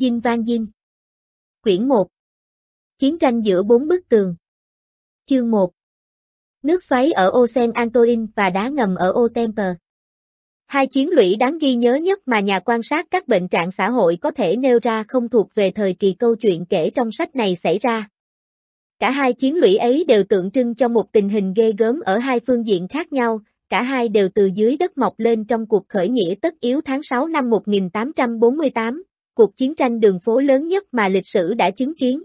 Dinh Vang Dinh Quyển 1 Chiến tranh giữa bốn bức tường Chương 1 Nước xoáy ở Osen Antoine và đá ngầm ở Otemper Hai chiến lũy đáng ghi nhớ nhất mà nhà quan sát các bệnh trạng xã hội có thể nêu ra không thuộc về thời kỳ câu chuyện kể trong sách này xảy ra. Cả hai chiến lũy ấy đều tượng trưng cho một tình hình ghê gớm ở hai phương diện khác nhau, cả hai đều từ dưới đất mọc lên trong cuộc khởi nghĩa tất yếu tháng 6 năm 1848, cuộc chiến tranh đường phố lớn nhất mà lịch sử đã chứng kiến.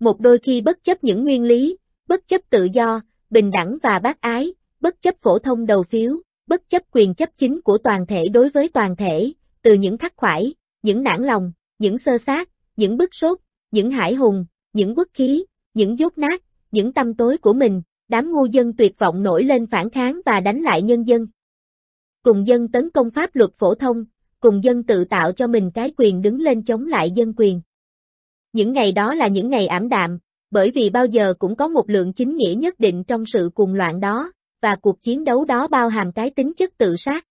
Một đôi khi bất chấp những nguyên lý, bất chấp tự do, bình đẳng và bác ái, bất chấp phổ thông đầu phiếu, bất chấp quyền chấp chính của toàn thể đối với toàn thể, từ những khắc khoải, những nản lòng, những sơ sát, những bức sốt, những hải hùng, những quốc khí, những dốt nát, những tâm tối của mình, đám ngu dân tuyệt vọng nổi lên phản kháng và đánh lại nhân dân. Cùng dân tấn công pháp luật phổ thông, cùng dân tự tạo cho mình cái quyền đứng lên chống lại dân quyền. Những ngày đó là những ngày ảm đạm, bởi vì bao giờ cũng có một lượng chính nghĩa nhất định trong sự cuồng loạn đó, và cuộc chiến đấu đó bao hàm cái tính chất tự sát.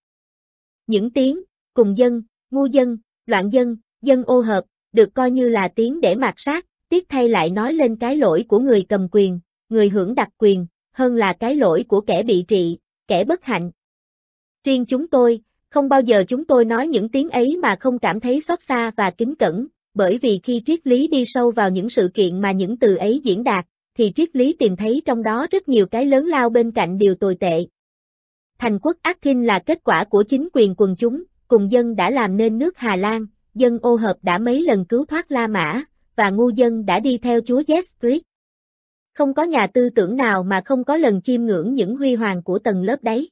Những tiếng, cùng dân, ngu dân, loạn dân, dân ô hợp, được coi như là tiếng để mạt sát, tiếc thay lại nói lên cái lỗi của người cầm quyền, người hưởng đặc quyền, hơn là cái lỗi của kẻ bị trị, kẻ bất hạnh. Riêng chúng tôi, không bao giờ chúng tôi nói những tiếng ấy mà không cảm thấy xót xa và kính cẩn, bởi vì khi triết lý đi sâu vào những sự kiện mà những từ ấy diễn đạt, thì triết lý tìm thấy trong đó rất nhiều cái lớn lao bên cạnh điều tồi tệ. Thành quốc Ác Kinh là kết quả của chính quyền quần chúng, cùng dân đã làm nên nước Hà Lan, dân ô hợp đã mấy lần cứu thoát La Mã, và ngu dân đã đi theo chúa Jeffries. Không có nhà tư tưởng nào mà không có lần chiêm ngưỡng những huy hoàng của tầng lớp đấy.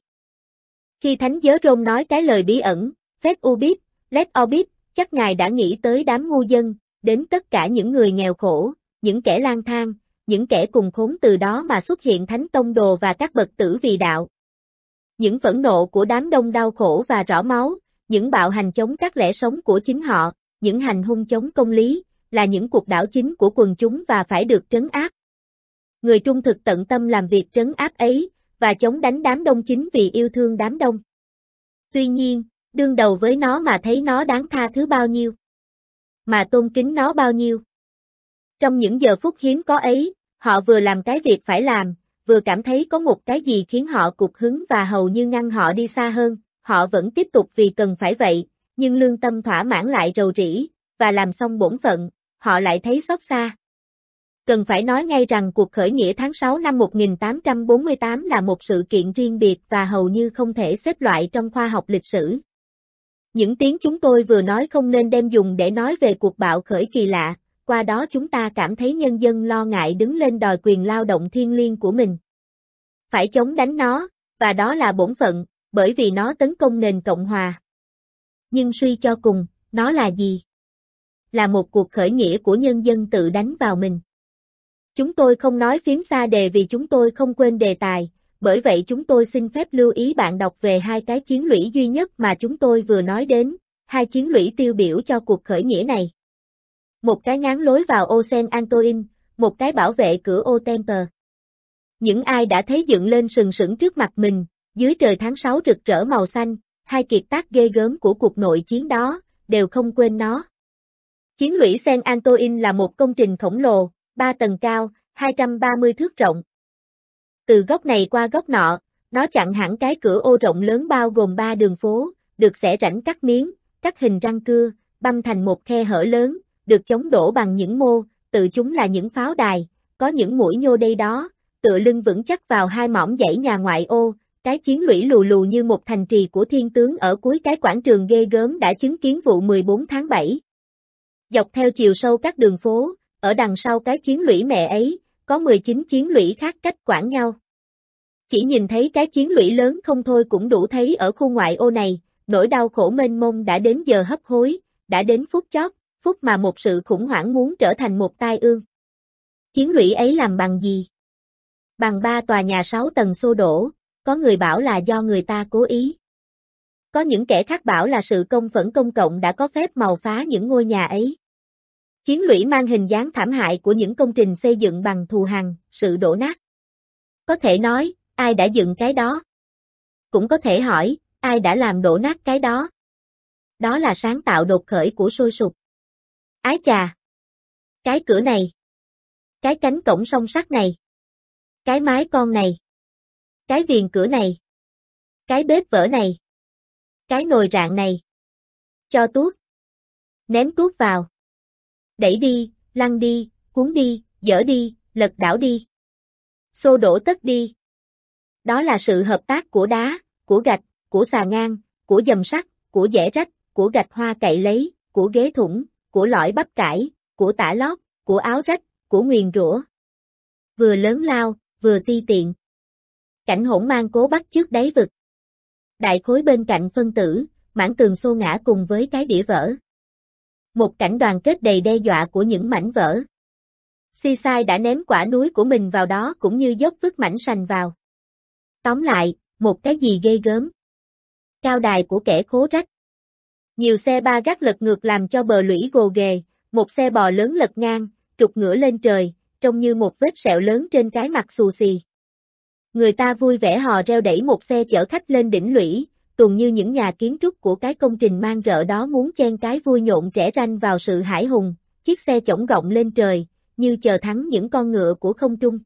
Khi Thánh Giới Rôn nói cái lời bí ẩn, phép u bíp, Ubit, o bíp, chắc ngài đã nghĩ tới đám ngu dân, đến tất cả những người nghèo khổ, những kẻ lang thang, những kẻ cùng khốn từ đó mà xuất hiện Thánh Tông Đồ và các bậc tử vì đạo. Những phẫn nộ của đám đông đau khổ và rõ máu, những bạo hành chống các lẽ sống của chính họ, những hành hung chống công lý, là những cuộc đảo chính của quần chúng và phải được trấn áp. Người trung thực tận tâm làm việc trấn áp ấy, và chống đánh đám đông chính vì yêu thương đám đông. Tuy nhiên, đương đầu với nó mà thấy nó đáng tha thứ bao nhiêu, mà tôn kính nó bao nhiêu. Trong những giờ phút hiếm có ấy, họ vừa làm cái việc phải làm, vừa cảm thấy có một cái gì khiến họ cục hứng và hầu như ngăn họ đi xa hơn, họ vẫn tiếp tục vì cần phải vậy, nhưng lương tâm thỏa mãn lại rầu rĩ, và làm xong bổn phận, họ lại thấy xót xa. Cần phải nói ngay rằng cuộc khởi nghĩa tháng 6 năm 1848 là một sự kiện riêng biệt và hầu như không thể xếp loại trong khoa học lịch sử. Những tiếng chúng tôi vừa nói không nên đem dùng để nói về cuộc bạo khởi kỳ lạ, qua đó chúng ta cảm thấy nhân dân lo ngại đứng lên đòi quyền lao động thiên liêng của mình. Phải chống đánh nó, và đó là bổn phận, bởi vì nó tấn công nền Cộng Hòa. Nhưng suy cho cùng, nó là gì? Là một cuộc khởi nghĩa của nhân dân tự đánh vào mình. Chúng tôi không nói phím xa đề vì chúng tôi không quên đề tài, bởi vậy chúng tôi xin phép lưu ý bạn đọc về hai cái chiến lũy duy nhất mà chúng tôi vừa nói đến, hai chiến lũy tiêu biểu cho cuộc khởi nghĩa này. Một cái ngán lối vào ô Sen Antoin, một cái bảo vệ cửa ô Temper. Những ai đã thấy dựng lên sừng sững trước mặt mình, dưới trời tháng 6 rực rỡ màu xanh, hai kiệt tác ghê gớm của cuộc nội chiến đó, đều không quên nó. Chiến lũy Sen Antoine là một công trình khổng lồ, Ba tầng cao, 230 thước rộng. Từ góc này qua góc nọ, nó chặn hẳn cái cửa ô rộng lớn bao gồm ba đường phố, được xẻ rảnh cắt miếng, cắt hình răng cưa, băm thành một khe hở lớn, được chống đổ bằng những mô, tự chúng là những pháo đài, có những mũi nhô đây đó, tựa lưng vững chắc vào hai mỏm dãy nhà ngoại ô, cái chiến lũy lù lù như một thành trì của thiên tướng ở cuối cái quảng trường ghê gớm đã chứng kiến vụ 14 tháng 7. Dọc theo chiều sâu các đường phố, ở đằng sau cái chiến lũy mẹ ấy, có 19 chiến lũy khác cách quảng nhau. Chỉ nhìn thấy cái chiến lũy lớn không thôi cũng đủ thấy ở khu ngoại ô này, nỗi đau khổ mênh mông đã đến giờ hấp hối, đã đến phút chót, phút mà một sự khủng hoảng muốn trở thành một tai ương. Chiến lũy ấy làm bằng gì? Bằng ba tòa nhà sáu tầng xô đổ, có người bảo là do người ta cố ý. Có những kẻ khác bảo là sự công phẫn công cộng đã có phép màu phá những ngôi nhà ấy. Chiến lũy mang hình dáng thảm hại của những công trình xây dựng bằng thù hằn, sự đổ nát. Có thể nói, ai đã dựng cái đó? Cũng có thể hỏi, ai đã làm đổ nát cái đó? Đó là sáng tạo đột khởi của sôi sụp. Ái chà! Cái cửa này! Cái cánh cổng song sắt này! Cái mái con này! Cái viền cửa này! Cái bếp vỡ này! Cái nồi rạng này! Cho tuốt! Ném tuốt vào! đẩy đi, lăn đi, cuốn đi, dở đi, lật đảo đi. Xô đổ tất đi. Đó là sự hợp tác của đá, của gạch, của xà ngang, của dầm sắt, của dẻ rách, của gạch hoa cậy lấy, của ghế thủng, của lõi bắp cải, của tả lót, của áo rách, của nguyền rủa. Vừa lớn lao, vừa ti tiện. Cảnh hỗn mang cố bắt trước đáy vực. Đại khối bên cạnh phân tử, mảng tường xô ngã cùng với cái đĩa vỡ một cảnh đoàn kết đầy đe dọa của những mảnh vỡ. Sisai đã ném quả núi của mình vào đó cũng như dốc vứt mảnh sành vào. Tóm lại, một cái gì ghê gớm. Cao đài của kẻ khố rách. Nhiều xe ba gác lật ngược làm cho bờ lũy gồ ghề, một xe bò lớn lật ngang, trục ngửa lên trời, trông như một vết sẹo lớn trên cái mặt xù xì. Người ta vui vẻ hò reo đẩy một xe chở khách lên đỉnh lũy, tuồn như những nhà kiến trúc của cái công trình mang rợ đó muốn chen cái vui nhộn trẻ ranh vào sự hải hùng, chiếc xe chổng gọng lên trời, như chờ thắng những con ngựa của không trung.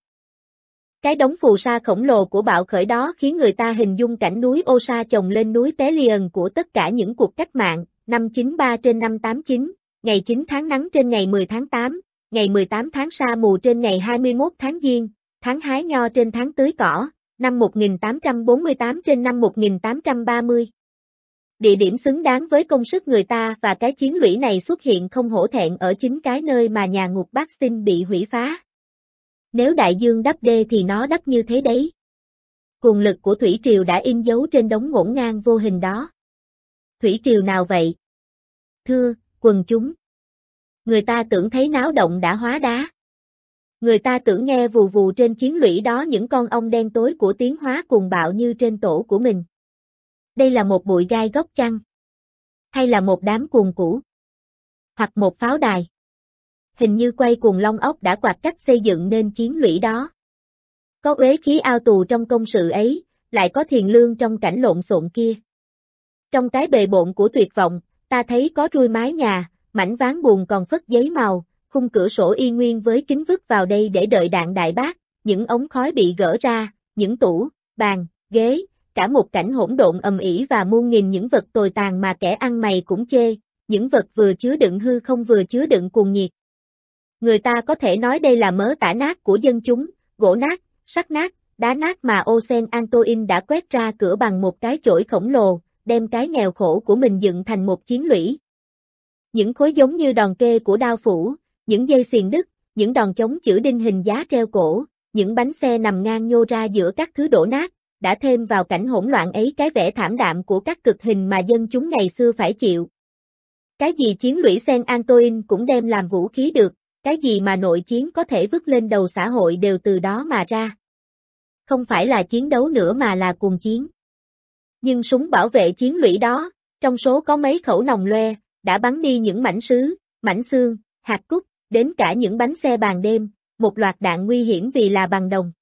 Cái đống phù sa khổng lồ của bạo khởi đó khiến người ta hình dung cảnh núi ô sa chồng lên núi Pelion của tất cả những cuộc cách mạng, năm 93 trên năm 89, ngày 9 tháng nắng trên ngày 10 tháng 8, ngày 18 tháng sa mù trên ngày 21 tháng Giêng, tháng hái nho trên tháng tưới cỏ, năm 1848 trên năm 1830. Địa điểm xứng đáng với công sức người ta và cái chiến lũy này xuất hiện không hổ thẹn ở chính cái nơi mà nhà ngục Bắc xin bị hủy phá. Nếu đại dương đắp đê thì nó đắp như thế đấy. Cuồng lực của thủy triều đã in dấu trên đống ngổn ngang vô hình đó. Thủy triều nào vậy? Thưa, quần chúng. Người ta tưởng thấy náo động đã hóa đá. Người ta tưởng nghe vù vù trên chiến lũy đó những con ong đen tối của tiến hóa cùng bạo như trên tổ của mình. Đây là một bụi gai gốc chăng? Hay là một đám cuồng cũ? Hoặc một pháo đài? Hình như quay cuồng long ốc đã quạt cách xây dựng nên chiến lũy đó. Có uế khí ao tù trong công sự ấy, lại có thiền lương trong cảnh lộn xộn kia. Trong cái bề bộn của tuyệt vọng, ta thấy có rui mái nhà, mảnh ván buồn còn phất giấy màu, khung cửa sổ y nguyên với kính vứt vào đây để đợi đạn đại bác, những ống khói bị gỡ ra, những tủ, bàn, ghế, cả một cảnh hỗn độn ầm ĩ và muôn nghìn những vật tồi tàn mà kẻ ăn mày cũng chê, những vật vừa chứa đựng hư không vừa chứa đựng cuồng nhiệt. Người ta có thể nói đây là mớ tả nát của dân chúng, gỗ nát, sắt nát, đá nát mà Osen antoine đã quét ra cửa bằng một cái chổi khổng lồ, đem cái nghèo khổ của mình dựng thành một chiến lũy. Những khối giống như đòn kê của đao phủ, những dây xiềng đứt, những đòn chống chữ đinh hình giá treo cổ, những bánh xe nằm ngang nhô ra giữa các thứ đổ nát, đã thêm vào cảnh hỗn loạn ấy cái vẻ thảm đạm của các cực hình mà dân chúng ngày xưa phải chịu. Cái gì chiến lũy Sen Antoin cũng đem làm vũ khí được, cái gì mà nội chiến có thể vứt lên đầu xã hội đều từ đó mà ra. Không phải là chiến đấu nữa mà là cuồng chiến. Nhưng súng bảo vệ chiến lũy đó, trong số có mấy khẩu nòng loe, đã bắn đi những mảnh sứ, mảnh xương, hạt cúc, đến cả những bánh xe bàn đêm, một loạt đạn nguy hiểm vì là bằng đồng.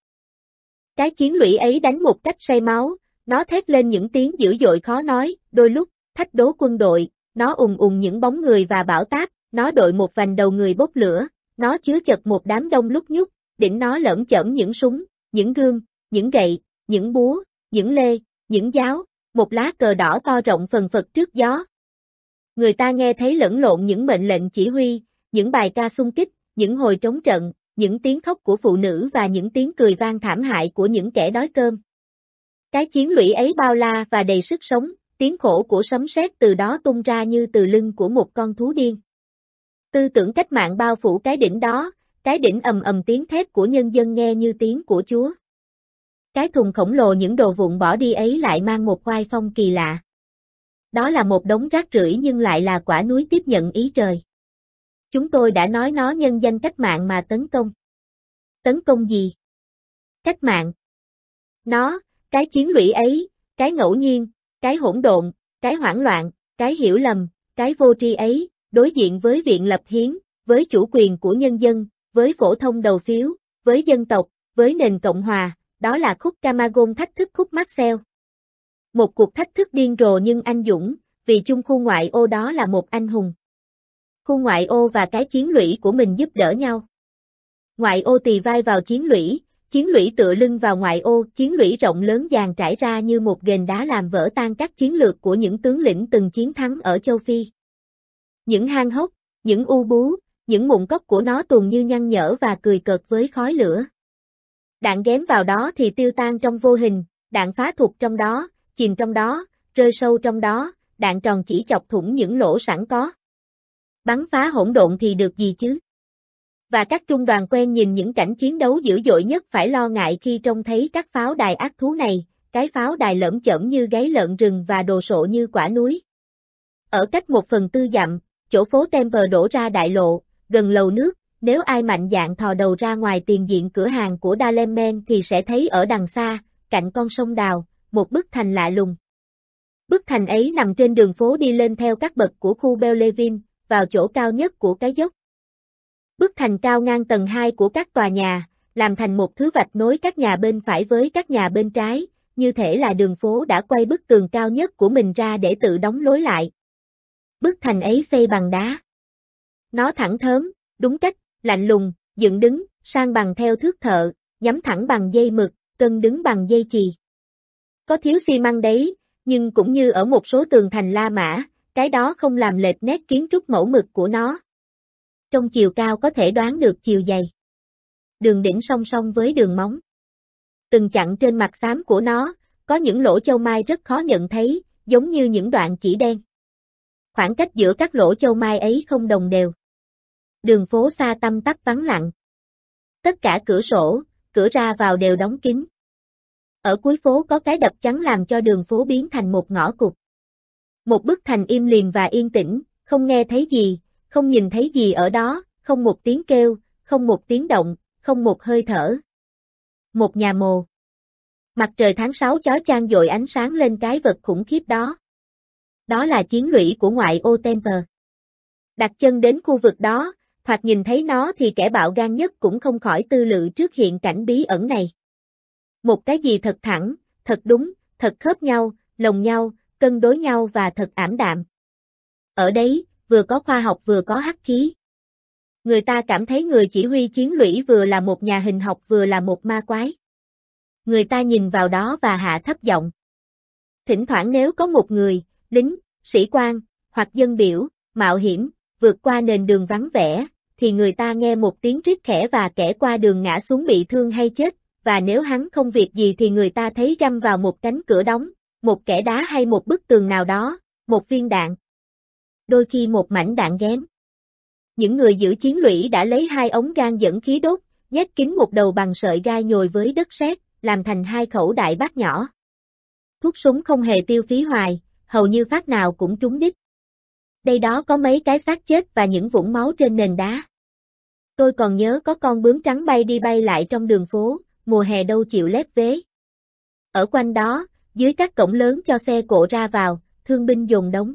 Cái chiến lũy ấy đánh một cách say máu, nó thét lên những tiếng dữ dội khó nói, đôi lúc, thách đố quân đội, nó ùng ùng những bóng người và bảo táp, nó đội một vành đầu người bốc lửa, nó chứa chật một đám đông lúc nhúc, đỉnh nó lởm chởm những súng, những gương, những gậy, những búa, những lê, những giáo, một lá cờ đỏ to rộng phần phật trước gió. Người ta nghe thấy lẫn lộn những mệnh lệnh chỉ huy, những bài ca xung kích, những hồi trống trận, những tiếng khóc của phụ nữ và những tiếng cười vang thảm hại của những kẻ đói cơm. Cái chiến lũy ấy bao la và đầy sức sống, tiếng khổ của sấm sét từ đó tung ra như từ lưng của một con thú điên. Tư tưởng cách mạng bao phủ cái đỉnh đó, cái đỉnh ầm ầm tiếng thép của nhân dân nghe như tiếng của Chúa. Cái thùng khổng lồ những đồ vụn bỏ đi ấy lại mang một khoai phong kỳ lạ. Đó là một đống rác rưởi nhưng lại là quả núi tiếp nhận ý trời. Chúng tôi đã nói nó nhân danh cách mạng mà tấn công. Tấn công gì? Cách mạng. Nó, cái chiến lũy ấy, cái ngẫu nhiên, cái hỗn độn, cái hoảng loạn, cái hiểu lầm, cái vô tri ấy, đối diện với viện lập hiến, với chủ quyền của nhân dân, với phổ thông đầu phiếu, với dân tộc, với nền Cộng Hòa, đó là khúc Camagon thách thức khúc Marcel. Một cuộc thách thức điên rồ nhưng anh dũng, vì chung khu ngoại ô đó là một anh hùng. Khu ngoại ô và cái chiến lũy của mình giúp đỡ nhau. Ngoại ô tì vai vào chiến lũy, chiến lũy tựa lưng vào ngoại ô, chiến lũy rộng lớn dàn trải ra như một ghềnh đá làm vỡ tan các chiến lược của những tướng lĩnh từng chiến thắng ở châu Phi. Những hang hốc, những u bú, những mụn cốc của nó tuồn như nhăn nhở và cười cợt với khói lửa. Đạn ghém vào đó thì tiêu tan trong vô hình, đạn phá thuộc trong đó, chìm trong đó, rơi sâu trong đó, đạn tròn chỉ chọc thủng những lỗ sẵn có bắn phá hỗn độn thì được gì chứ? Và các trung đoàn quen nhìn những cảnh chiến đấu dữ dội nhất phải lo ngại khi trông thấy các pháo đài ác thú này, cái pháo đài lởm chởm như gáy lợn rừng và đồ sộ như quả núi. Ở cách một phần tư dặm, chỗ phố Temper đổ ra đại lộ, gần lầu nước, nếu ai mạnh dạn thò đầu ra ngoài tiền diện cửa hàng của Dalemen thì sẽ thấy ở đằng xa, cạnh con sông Đào, một bức thành lạ lùng. Bức thành ấy nằm trên đường phố đi lên theo các bậc của khu Bellevin vào chỗ cao nhất của cái dốc. Bức thành cao ngang tầng 2 của các tòa nhà, làm thành một thứ vạch nối các nhà bên phải với các nhà bên trái, như thể là đường phố đã quay bức tường cao nhất của mình ra để tự đóng lối lại. Bức thành ấy xây bằng đá. Nó thẳng thớm, đúng cách, lạnh lùng, dựng đứng, sang bằng theo thước thợ, nhắm thẳng bằng dây mực, cân đứng bằng dây chì. Có thiếu xi măng đấy, nhưng cũng như ở một số tường thành La Mã, cái đó không làm lệch nét kiến trúc mẫu mực của nó. Trong chiều cao có thể đoán được chiều dày. Đường đỉnh song song với đường móng. Từng chặn trên mặt xám của nó, có những lỗ châu mai rất khó nhận thấy, giống như những đoạn chỉ đen. Khoảng cách giữa các lỗ châu mai ấy không đồng đều. Đường phố xa tâm tắp vắng lặng. Tất cả cửa sổ, cửa ra vào đều đóng kín. Ở cuối phố có cái đập chắn làm cho đường phố biến thành một ngõ cụt. Một bức thành im liền và yên tĩnh, không nghe thấy gì, không nhìn thấy gì ở đó, không một tiếng kêu, không một tiếng động, không một hơi thở. Một nhà mồ. Mặt trời tháng 6 chói chang dội ánh sáng lên cái vật khủng khiếp đó. Đó là chiến lũy của ngoại ô Temper. Đặt chân đến khu vực đó, hoặc nhìn thấy nó thì kẻ bạo gan nhất cũng không khỏi tư lự trước hiện cảnh bí ẩn này. Một cái gì thật thẳng, thật đúng, thật khớp nhau, lồng nhau, cân đối nhau và thật ảm đạm. Ở đấy, vừa có khoa học vừa có hắc khí. Người ta cảm thấy người chỉ huy chiến lũy vừa là một nhà hình học vừa là một ma quái. Người ta nhìn vào đó và hạ thấp giọng. Thỉnh thoảng nếu có một người, lính, sĩ quan, hoặc dân biểu, mạo hiểm, vượt qua nền đường vắng vẻ, thì người ta nghe một tiếng rít khẽ và kẻ qua đường ngã xuống bị thương hay chết, và nếu hắn không việc gì thì người ta thấy găm vào một cánh cửa đóng, một kẻ đá hay một bức tường nào đó, một viên đạn. Đôi khi một mảnh đạn ghém. Những người giữ chiến lũy đã lấy hai ống gan dẫn khí đốt, nhét kín một đầu bằng sợi gai nhồi với đất sét, làm thành hai khẩu đại bác nhỏ. Thuốc súng không hề tiêu phí hoài, hầu như phát nào cũng trúng đích. Đây đó có mấy cái xác chết và những vũng máu trên nền đá. Tôi còn nhớ có con bướm trắng bay đi bay lại trong đường phố, mùa hè đâu chịu lép vế. Ở quanh đó, dưới các cổng lớn cho xe cộ ra vào, thương binh dồn đống.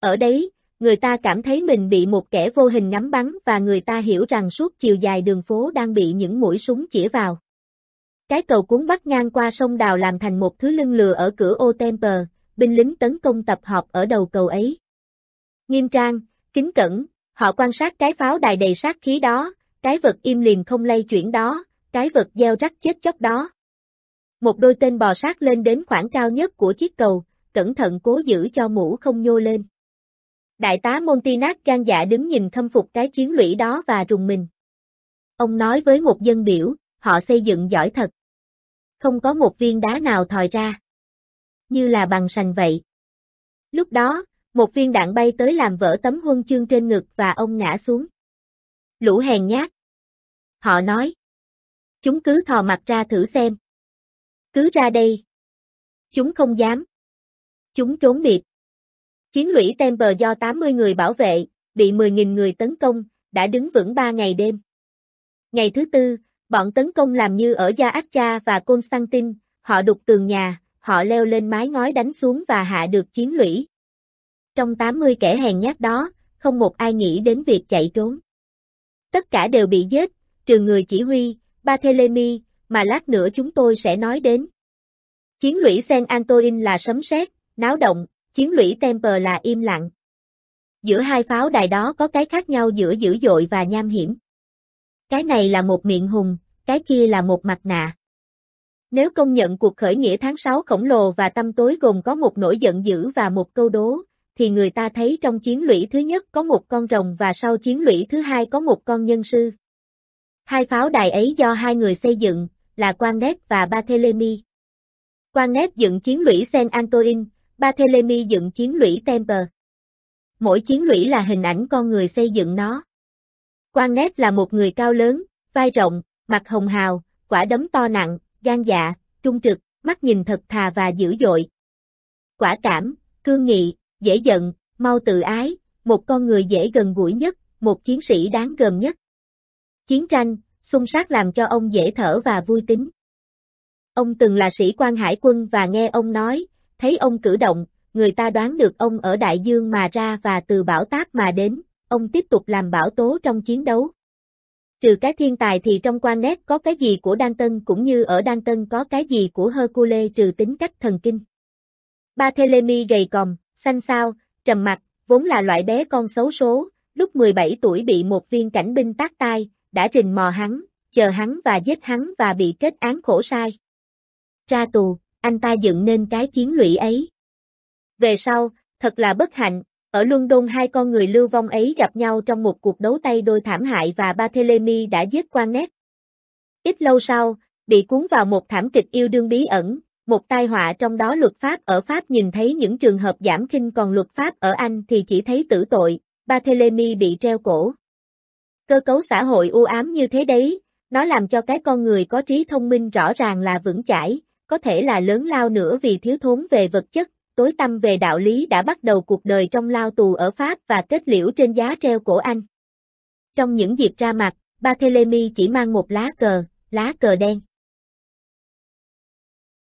Ở đấy, người ta cảm thấy mình bị một kẻ vô hình ngắm bắn và người ta hiểu rằng suốt chiều dài đường phố đang bị những mũi súng chĩa vào. Cái cầu cuốn bắt ngang qua sông Đào làm thành một thứ lưng lừa ở cửa ô Temper, binh lính tấn công tập hợp ở đầu cầu ấy. Nghiêm trang, kính cẩn, họ quan sát cái pháo đài đầy sát khí đó, cái vật im liềm không lay chuyển đó, cái vật gieo rắc chết chóc đó. Một đôi tên bò sát lên đến khoảng cao nhất của chiếc cầu, cẩn thận cố giữ cho mũ không nhô lên. Đại tá Montinat gan dạ đứng nhìn khâm phục cái chiến lũy đó và rùng mình. Ông nói với một dân biểu, họ xây dựng giỏi thật. Không có một viên đá nào thòi ra. Như là bằng sành vậy. Lúc đó, một viên đạn bay tới làm vỡ tấm huân chương trên ngực và ông ngã xuống. Lũ hèn nhát. Họ nói. Chúng cứ thò mặt ra thử xem. Cứ ra đây. Chúng không dám. Chúng trốn biệt. Chiến lũy Temper do 80 người bảo vệ, bị 10.000 người tấn công, đã đứng vững 3 ngày đêm. Ngày thứ tư, bọn tấn công làm như ở Gia Ác Cha và Constantin, họ đục tường nhà, họ leo lên mái ngói đánh xuống và hạ được chiến lũy. Trong 80 kẻ hèn nhát đó, không một ai nghĩ đến việc chạy trốn. Tất cả đều bị giết, trừ người chỉ huy, Barthélemy, mà lát nữa chúng tôi sẽ nói đến. Chiến lũy Sen Antoine là sấm sét, náo động, chiến lũy Temper là im lặng. Giữa hai pháo đài đó có cái khác nhau giữa dữ dội và nham hiểm. Cái này là một miệng hùng, cái kia là một mặt nạ. Nếu công nhận cuộc khởi nghĩa tháng 6 khổng lồ và tâm tối gồm có một nỗi giận dữ và một câu đố, thì người ta thấy trong chiến lũy thứ nhất có một con rồng và sau chiến lũy thứ hai có một con nhân sư. Hai pháo đài ấy do hai người xây dựng, là Quangnet và Barthélemy. Quangnet dựng chiến lũy Saint Antoine, Barthélemy dựng chiến lũy Temple. Mỗi chiến lũy là hình ảnh con người xây dựng nó. Quangnet là một người cao lớn, vai rộng, mặt hồng hào, quả đấm to nặng, gan dạ, trung trực, mắt nhìn thật thà và dữ dội. Quả cảm, cương nghị, dễ giận, mau tự ái, một con người dễ gần gũi nhất, một chiến sĩ đáng gờm nhất. Chiến tranh, xung sát làm cho ông dễ thở và vui tính. Ông từng là sĩ quan hải quân và nghe ông nói, thấy ông cử động, người ta đoán được ông ở đại dương mà ra và từ bảo táp mà đến, ông tiếp tục làm bảo tố trong chiến đấu. Trừ cái thiên tài thì trong quan nét có cái gì của Đan Danton cũng như ở Đan Danton có cái gì của Hercules trừ tính cách thần kinh. Ba Barthélemy gầy còm, xanh xao, trầm mặt, vốn là loại bé con xấu số, lúc 17 tuổi bị một viên cảnh binh tác tai, đã rình mò hắn, chờ hắn và giết hắn và bị kết án khổ sai. Ra tù, anh ta dựng nên cái chiến lũy ấy. Về sau, thật là bất hạnh, ở London hai con người lưu vong ấy gặp nhau trong một cuộc đấu tay đôi thảm hại và Barthélemy đã giết quan nét. Ít lâu sau, bị cuốn vào một thảm kịch yêu đương bí ẩn, một tai họa trong đó luật pháp ở Pháp nhìn thấy những trường hợp giảm khinh còn luật pháp ở Anh thì chỉ thấy tử tội, Barthélemy bị treo cổ. Cơ cấu xã hội u ám như thế đấy, nó làm cho cái con người có trí thông minh rõ ràng là vững chãi, có thể là lớn lao nữa vì thiếu thốn về vật chất, tối tâm về đạo lý đã bắt đầu cuộc đời trong lao tù ở Pháp và kết liễu trên giá treo cổ Anh. Trong những dịp ra mặt, Barthélemy chỉ mang một lá cờ, lá cờ đen.